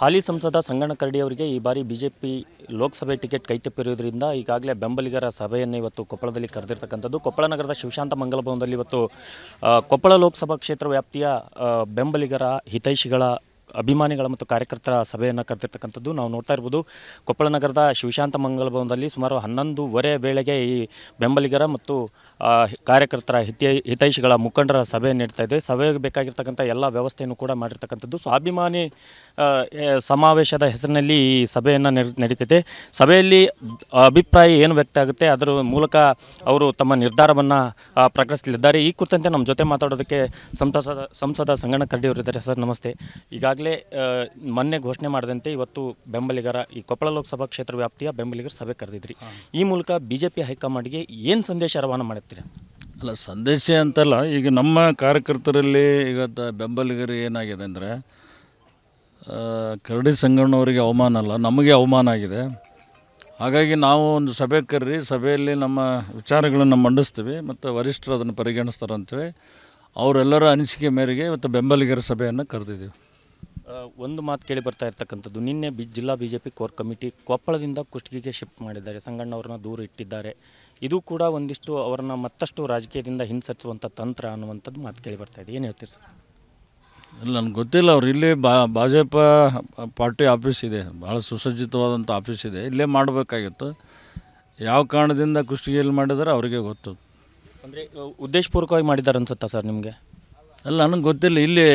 ಹಾಲಿ ಸಂಸದ ಸಂಗಣ್ಣ ಕರಡಿ ಅವರಿಗೆ ಈ ಬಾರಿ ಬಿಜೆಪಿ ಲೋಕಸಭೆ ಟಿಕೆಟ್ ಕೈತಪ್ಪಿರುವುದರಿಂದ ಈಗಾಗಲೇ ಬೆಂಬಲಿಗರ ಸಭೆಯನ್ನು ಇವತ್ತು ಕೊಪ್ಪಳದಲ್ಲಿ ಕರೆದಿರ್ತಕ್ಕಂಥದ್ದು ಕೊಪ್ಪಳ ನಗರದ ಶಿವಶಾಂತ ಮಂಗಲ ಭವನದಲ್ಲಿ ಇವತ್ತು ಕೊಪ್ಪಳ ಲೋಕಸಭಾ ಕ್ಷೇತ್ರ ವ್ಯಾಪ್ತಿಯ ಬೆಂಬಲಿಗರ ಹಿತೈಷಿಗಳ ಅಭಿಮಾನಿಗಳ ಮತ್ತು ಕಾರ್ಯಕರ್ತರ ಸಭೆಯನ್ನು ಕರೆದಿರ್ತಕ್ಕಂಥದ್ದು ನಾವು ನೋಡ್ತಾ ಇರ್ಬೋದು ಕೊಪ್ಪಳ ನಗರದ ಶಿವಶಾಂತ ಮಂಗಲ ಭವನದಲ್ಲಿ ಸುಮಾರು ಹನ್ನೊಂದೂವರೆ ವೇಳೆಗೆ ಈ ಬೆಂಬಲಿಗರ ಮತ್ತು ಕಾರ್ಯಕರ್ತರ ಹಿತೈ ಹಿತೈಷಿಗಳ ಮುಖಂಡರ ಸಭೆ ನೀಡ್ತಾ ಇದೆ ಸಭೆಗೆ ಬೇಕಾಗಿರ್ತಕ್ಕಂಥ ಎಲ್ಲ ವ್ಯವಸ್ಥೆಯನ್ನು ಕೂಡ ಮಾಡಿರ್ತಕ್ಕಂಥದ್ದು ಸ್ವಾಭಿಮಾನಿ ಸಮಾವೇಶದ ಹೆಸರಿನಲ್ಲಿ ಈ ಸಭೆಯನ್ನು ನಡೀತಿದೆ ಸಭೆಯಲ್ಲಿ ಅಭಿಪ್ರಾಯ ಏನು ವ್ಯಕ್ತ ಆಗುತ್ತೆ ಅದರ ಮೂಲಕ ಅವರು ತಮ್ಮ ನಿರ್ಧಾರವನ್ನು ಪ್ರಕಟಿಸಲಿದ್ದಾರೆ ಈ ಕುರಿತಂತೆ ನಮ್ಮ ಜೊತೆ ಮಾತಾಡೋದಕ್ಕೆ ಸಂಸದ ಸಂಸದ ಸಂಗಣ್ಣ ಕರಡಿ ಅವರಿದ್ದಾರೆ ಸರ್ ನಮಸ್ತೆ ಈಗ ಈಗಾಗಲೇ ಮೊನ್ನೆ ಘೋಷಣೆ ಮಾಡಿದಂತೆ ಇವತ್ತು ಬೆಂಬಲಿಗರ ಈ ಕೊಪ್ಪಳ ಲೋಕಸಭಾ ಕ್ಷೇತ್ರ ವ್ಯಾಪ್ತಿಯ ಬೆಂಬಲಿಗರ ಸಭೆ ಕರೆದಿದ್ರಿ ಈ ಮೂಲಕ ಬಿ ಜೆ ಪಿ ಹೈಕಮಾಂಡ್ಗೆ ಏನು ಸಂದೇಶ ರವಾನ ಮಾಡುತ್ತೀರಿ ಅಲ್ಲ ಸಂದೇಶ ಅಂತಲ್ಲ ಈಗ ನಮ್ಮ ಕಾರ್ಯಕರ್ತರಲ್ಲಿ ಇವತ್ತು ಬೆಂಬಲಿಗರು ಏನಾಗಿದೆ ಅಂದರೆ ಕರಡಿ ಸಂಗಣ್ಣವರಿಗೆ ಅವಮಾನ ಅಲ್ಲ ನಮಗೆ ಅವಮಾನ ಆಗಿದೆ ಹಾಗಾಗಿ ನಾವು ಒಂದು ಸಭೆ ಕರ್ರಿ ಸಭೆಯಲ್ಲಿ ನಮ್ಮ ವಿಚಾರಗಳನ್ನು ಮಂಡಿಸ್ತೀವಿ ಮತ್ತು ವರಿಷ್ಠರು ಅದನ್ನು ಪರಿಗಣಿಸ್ತಾರಂತೇಳಿ ಅವರೆಲ್ಲರ ಅನಿಸಿಕೆ ಮೇರೆಗೆ ಇವತ್ತು ಬೆಂಬಲಿಗರ ಸಭೆಯನ್ನು ಕರೆದಿದ್ದೀವಿ ಒಂದು ಮಾತು ಕೇಳಿ ಬರ್ತಾ ಇರ್ತಕ್ಕಂಥದ್ದು ನಿನ್ನೆ ಬಿ ಜಿಲ್ಲಾ B J P core committee ಕೊಪ್ಪಳದಿಂದ ಕುಷ್ಟಗಿಗೆ ಶಿಫ್ಟ್ ಮಾಡಿದ್ದಾರೆ ಅವ್ರನ್ನ ದೂರ ಇಟ್ಟಿದ್ದಾರೆ ಇದು ಕೂಡ ಒಂದಿಷ್ಟು ಅವರನ್ನ ಮತ್ತಷ್ಟು ರಾಜಕೀಯದಿಂದ ಹಿಂಸರಿಸುವಂಥ ತಂತ್ರ ಅನ್ನುವಂಥದ್ದು ಮಾತು ಕೇಳಿ ಬರ್ತಾ ಇದೆ ಏನು ಹೇಳ್ತೀರಿ ಸರ್ ಇಲ್ಲ ನನಗೆ ಗೊತ್ತಿಲ್ಲ ಅವ್ರು ಇಲ್ಲಿ ಬಾ ಪಾರ್ಟಿ ಆಫೀಸ್ ಇದೆ ಭಾಳ ಸುಸಜ್ಜಿತವಾದಂಥ ಆಫೀಸ್ ಇದೆ ಇಲ್ಲೇ ಮಾಡಬೇಕಾಗಿತ್ತು ಯಾವ ಕಾರಣದಿಂದ ಕುಷ್ಟಗಿಯಲ್ಲಿ ಮಾಡಿದಾರೆ ಅವರಿಗೆ ಗೊತ್ತು ಅಂದರೆ ಉದ್ದೇಶಪೂರ್ವಕವಾಗಿ ಮಾಡಿದ್ದಾರೆ ಅನ್ಸುತ್ತಾ ಸರ್ ನಿಮಗೆ ಅಲ್ಲ ನನಗೆ ಗೊತ್ತಿಲ್ಲ ಇಲ್ಲಿ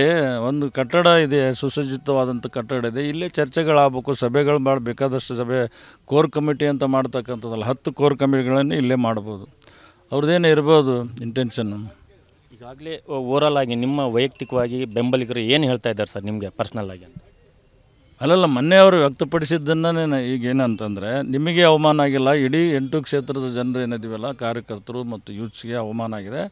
ಒಂದು ಕಟ್ಟಡ ಇದೆ ಸುಸಜ್ಜಿತವಾದಂಥ ಕಟ್ಟಡ ಇದೆ ಇಲ್ಲೇ ಚರ್ಚೆಗಳಾಗಬೇಕು ಸಭೆಗಳು ಭಾಳ ಬೇಕಾದಷ್ಟು ಸಭೆ ಕೋರ್ ಕಮಿಟಿ ಅಂತ ಮಾಡ್ತಕ್ಕಂಥದ್ದಲ್ಲ ಹತ್ತು ಕೋರ್ ಕಮಿಟಿಗಳನ್ನು ಇಲ್ಲೇ ಮಾಡ್ಬೋದು ಅವ್ರದ್ದೇನು ಇರ್ಬೋದು ಇಂಟೆನ್ಷನ್ನು ಈಗಾಗಲೇ ಓವರಾಲ್ ಆಗಿ ನಿಮ್ಮ ವೈಯಕ್ತಿಕವಾಗಿ ಬೆಂಬಲಿಗರು ಏನು ಹೇಳ್ತಾ ಇದ್ದಾರೆ ಸರ್ ನಿಮಗೆ ಪರ್ಸ್ನಲ್ ಆಗಿ ಅಂತ ಅಲ್ಲಲ್ಲ ಮೊನ್ನೆ ಅವರು ನಾನು ಈಗ ಏನಂತಂದರೆ ನಿಮಗೆ ಅವಮಾನ ಆಗಿಲ್ಲ ಇಡೀ ಎಂಟು ಕ್ಷೇತ್ರದ ಜನರು ಏನಿದ್ದೀವಲ್ಲ ಕಾರ್ಯಕರ್ತರು ಮತ್ತು ಯೂತ್ಸ್ಗೆ ಅವಮಾನ ಆಗಿದೆ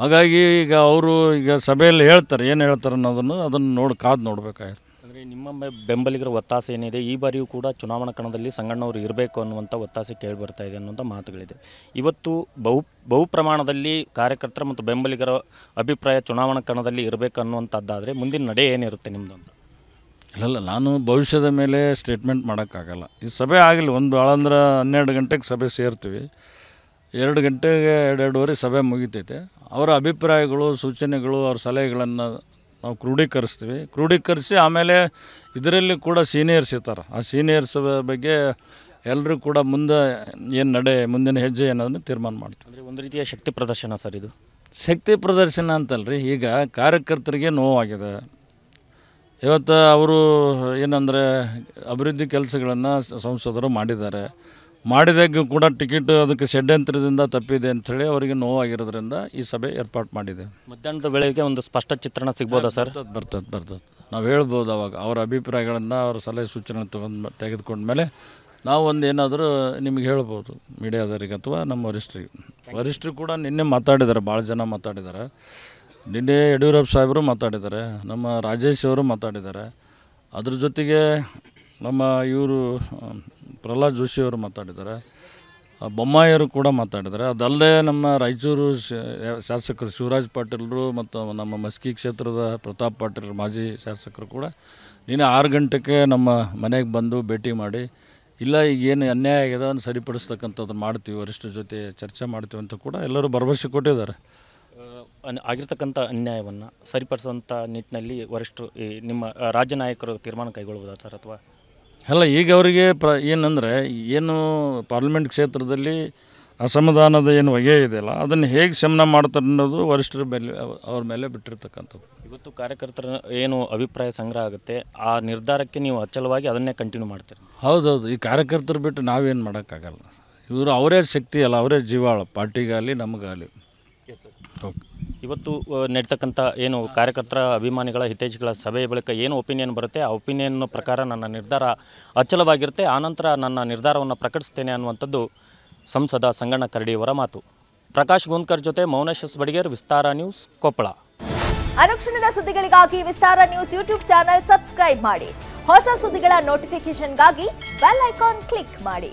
ಹಾಗಾಗಿ ಈಗ ಅವರು ಈಗ ಸಭೆಯಲ್ಲಿ ಹೇಳ್ತಾರೆ ಏನು ಹೇಳ್ತಾರೆ ಅನ್ನೋದನ್ನು ಅದನ್ನು ನೋಡಿ ಕಾದು ನೋಡಬೇಕಾಗಿತ್ತು ಅಂದರೆ ನಿಮ್ಮ ಬೆಂಬಲಿಗರ ಒತ್ತಾಸ ಏನಿದೆ ಈ ಬಾರಿಯೂ ಕೂಡ ಚುನಾವಣಾ ಕಣದಲ್ಲಿ ಸಂಗಣ್ಣವರು ಇರಬೇಕು ಅನ್ನುವಂಥ ಒತ್ತಾಸೆ ಕೇಳಿಬರ್ತಾ ಇದೆ ಅನ್ನುವಂಥ ಮಾತುಗಳಿದೆ ಇವತ್ತು ಬಹು ಬಹು ಪ್ರಮಾಣದಲ್ಲಿ ಕಾರ್ಯಕರ್ತರ ಮತ್ತು ಬೆಂಬಲಿಗರ ಅಭಿಪ್ರಾಯ ಚುನಾವಣಾ ಕಣದಲ್ಲಿ ಇರಬೇಕು ಅನ್ನುವಂಥದ್ದಾದರೆ ಮುಂದಿನ ನಡೆ ಏನಿರುತ್ತೆ ನಿಮ್ಮದೊಂದು ಇಲ್ಲಲ್ಲ ನಾನು ಭವಿಷ್ಯದ ಮೇಲೆ ಸ್ಟೇಟ್ಮೆಂಟ್ ಮಾಡೋಕ್ಕಾಗಲ್ಲ ಈ ಸಭೆ ಆಗಲಿ ಒಂದು ಭಾಳ ಅಂದ್ರೆ ಹನ್ನೆರಡು ಗಂಟೆಗೆ ಸಭೆ ಸೇರ್ತೀವಿ ಎರಡು ಗಂಟೆಗೆ ಎರಡೆರಡೂವರೆ ಸಭೆ ಮುಗಿತೈತೆ ಅವರ ಅಭಿಪ್ರಾಯಗಳು ಸೂಚನೆಗಳು ಅವ್ರ ಸಲಹೆಗಳನ್ನು ನಾವು ಕ್ರೋಢೀಕರಿಸ್ತೀವಿ ಕ್ರೋಢೀಕರಿಸಿ ಆಮೇಲೆ ಇದರಲ್ಲಿ ಕೂಡ ಸೀನಿಯರ್ಸ್ ಇರ್ತಾರೆ ಆ ಸೀನಿಯರ್ಸ್ ಬಗ್ಗೆ ಎಲ್ಲರೂ ಕೂಡ ಮುಂದೆ ಏನು ನಡೆ ಮುಂದಿನ ಹೆಜ್ಜೆ ಏನೋದನ್ನು ತೀರ್ಮಾನ ಮಾಡ್ತೀವಿ ಅಂದರೆ ಒಂದು ರೀತಿಯ ಶಕ್ತಿ ಪ್ರದರ್ಶನ ಸರ್ ಇದು ಶಕ್ತಿ ಪ್ರದರ್ಶನ ಅಂತಲ್ರಿ ಈಗ ಕಾರ್ಯಕರ್ತರಿಗೆ ನೋವಾಗಿದೆ ಇವತ್ತು ಅವರು ಏನಂದರೆ ಅಭಿವೃದ್ಧಿ ಕೆಲಸಗಳನ್ನು ಸಂಸದರು ಮಾಡಿದ್ದಾರೆ ಮಾಡಿದಾಗ ಕೂಡ ಟಿಕೆಟ್ ಅದಕ್ಕೆ ಷಡ್ಯಂತ್ರದಿಂದ ತಪ್ಪಿದೆ ಅಂಥೇಳಿ ಅವರಿಗೆ ನೋವಾಗಿರೋದ್ರಿಂದ ಈ ಸಭೆ ಏರ್ಪಾಟ್ ಮಾಡಿದೆ ಮಧ್ಯಾಹ್ನದ ವೇಳೆಗೆ ಒಂದು ಸ್ಪಷ್ಟ ಚಿತ್ರಣ ಸಿಗ್ಬೋದಾ ಸರ್ ಬರ್ತದೆ ಬರ್ತದೆ ನಾವು ಹೇಳ್ಬೋದು ಅವಾಗ ಅವರ ಅಭಿಪ್ರಾಯಗಳನ್ನು ಅವರ ಸಲಹೆ ಸೂಚನೆ ತಗೊಂಡು ತೆಗೆದುಕೊಂಡ ಮೇಲೆ ನಾವು ಒಂದು ಏನಾದರೂ ನಿಮಗೆ ಹೇಳ್ಬೋದು ಮೀಡಿಯಾದವರಿಗೆ ಅಥವಾ ನಮ್ಮ ವರಿಷ್ಠರಿಗೆ ವರಿಷ್ಠರು ಕೂಡ ನಿನ್ನೆ ಮಾತಾಡಿದ್ದಾರೆ ಭಾಳ ಜನ ಮಾತಾಡಿದ್ದಾರೆ ನಿನ್ನೆ ಯಡಿಯೂರಪ್ಪ ಸಾಹೇಬರು ಮಾತಾಡಿದ್ದಾರೆ ನಮ್ಮ ರಾಜೇಶ್ ಅವರು ಮಾತಾಡಿದ್ದಾರೆ ಅದ್ರ ಜೊತೆಗೆ ನಮ್ಮ ಇವರು ಪ್ರಹ್ಲಾದ್ ಜೋಶಿಯವರು ಮಾತಾಡಿದ್ದಾರೆ ಬೊಮ್ಮಾಯಿಯವರು ಕೂಡ ಮಾತಾಡಿದ್ದಾರೆ ಅದಲ್ಲದೆ ನಮ್ಮ ರಾಯಚೂರು ಶಾಸಕರು ಶಿವರಾಜ್ ಪಾಟೀಲರು ಮತ್ತು ನಮ್ಮ ಮಸ್ಕಿ ಕ್ಷೇತ್ರದ ಪ್ರತಾಪ್ ಪಾಟೀಲ್ ಮಾಜಿ ಶಾಸಕರು ಕೂಡ ನೀನು ಆರು ಗಂಟೆಗೆ ನಮ್ಮ ಮನೆಗೆ ಬಂದು ಭೇಟಿ ಮಾಡಿ ಇಲ್ಲ ಈಗ ಏನು ಅನ್ಯಾಯ ಆಗಿದೆ ಅದನ್ನು ಸರಿಪಡಿಸ್ತಕ್ಕಂಥದ್ದು ಮಾಡ್ತೀವಿ ವರಿಷ್ಠ ಜೊತೆ ಚರ್ಚೆ ಮಾಡ್ತೀವಿ ಅಂತ ಕೂಡ ಎಲ್ಲರೂ ಭರವಸೆ ಕೊಟ್ಟಿದ್ದಾರೆ ಆಗಿರ್ತಕ್ಕಂಥ ಅನ್ಯಾಯವನ್ನು ಸರಿಪಡಿಸುವಂಥ ನಿಟ್ಟಿನಲ್ಲಿ ವರಿಷ್ಠರು ನಿಮ್ಮ ರಾಜ್ಯ ನಾಯಕರು ತೀರ್ಮಾನ ಕೈಗೊಳ್ಬೋದಾ ಸರ್ ಅಥವಾ ಅಲ್ಲ ಈಗ ಅವರಿಗೆ ಪ್ರ ಏನಂದರೆ ಏನು ಪಾರ್ಲಿಮೆಂಟ್ ಕ್ಷೇತ್ರದಲ್ಲಿ ಅಸಮಾಧಾನದ ಏನು ಹೊಗೆ ಇದೆಯಲ್ಲ ಅದನ್ನು ಹೇಗೆ ಶಮನ ಮಾಡ್ತಾರೆ ಅನ್ನೋದು ವರಿಷ್ಠರ ಮೇಲೆ ಅವ್ರ ಮೇಲೆ ಬಿಟ್ಟಿರ್ತಕ್ಕಂಥದ್ದು ಇವತ್ತು ಕಾರ್ಯಕರ್ತರ ಏನು ಅಭಿಪ್ರಾಯ ಸಂಗ್ರಹ ಆಗುತ್ತೆ ಆ ನಿರ್ಧಾರಕ್ಕೆ ನೀವು ಅಚಲವಾಗಿ ಅದನ್ನೇ ಕಂಟಿನ್ಯೂ ಮಾಡ್ತೀರಿ ಹೌದೌದು ಈ ಕಾರ್ಯಕರ್ತರು ಬಿಟ್ಟು ನಾವೇನು ಮಾಡೋಕ್ಕಾಗಲ್ಲ ಇವರು ಅವರೇ ಶಕ್ತಿ ಅಲ್ಲ ಅವರೇ ಜೀವಾಳ ಪಾರ್ಟಿಗಾಗಲಿ ನಮಗಾಗಲಿ ಓಕೆ ಇವತ್ತು ನಡೀತಕ್ಕಂಥ ಏನು ಕಾರ್ಯಕರ್ತರ ಅಭಿಮಾನಿಗಳ ಹಿತೈಷಿಗಳ ಸಭೆಯ ಬಳಿಕ ಏನು ಒಪಿನಿಯನ್ ಬರುತ್ತೆ ಆ ಒಪಿನಿಯನ್ ಪ್ರಕಾರ ನನ್ನ ನಿರ್ಧಾರ ಅಚಲವಾಗಿರುತ್ತೆ ಆನಂತರ ನನ್ನ ನಿರ್ಧಾರವನ್ನು ಪ್ರಕಟಿಸ್ತೇನೆ ಅನ್ನುವಂಥದ್ದು ಸಂಸದ ಸಂಗಣ್ಣ ಕರಡಿಯವರ ಮಾತು ಪ್ರಕಾಶ್ ಗೋಂದ್ಕರ್ ಜೊತೆ ಮೌನೇಶ್ ಬಡಿಗೇರ್ ವಿಸ್ತಾರ ನ್ಯೂಸ್ ಕೊಪ್ಪಳ ಅನುಕ್ಷಣದ ಸುದ್ದಿಗಳಿಗಾಗಿ Vistara news YouTube channel subscribe ಮಾಡಿ ಹೊಸ ಸುದ್ದಿಗಳ ನೋಟಿಫಿಕೇಶನ್ಗಾಗಿ ಬೆಲ್ ಐಕಾನ್ ಕ್ಲಿಕ್ ಮಾಡಿ